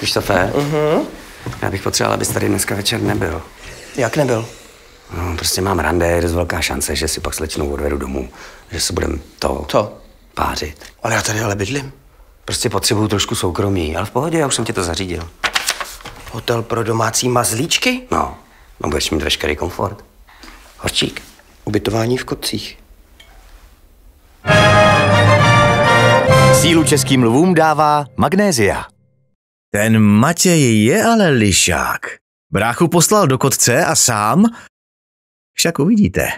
Krištofe, uh-huh. já bych potřeboval, abys tady dneska večer nebyl. Jak nebyl? No, prostě mám rande, je dost velká šance, že si pak slečnou odvedu domů. Že se budem to... Co? Pářit. Ale já tady ale bydlím. Prostě potřebuju trošku soukromí, ale v pohodě, já už jsem ti to zařídil. Hotel pro domácí mazlíčky? No, no budeš mít veškerý komfort. Horčík. Ubytování v kocích. Sílu českým lvům dává magnézia. Ten Matěj je ale lišák. Bráchu poslal do kotce a sám? Však uvidíte.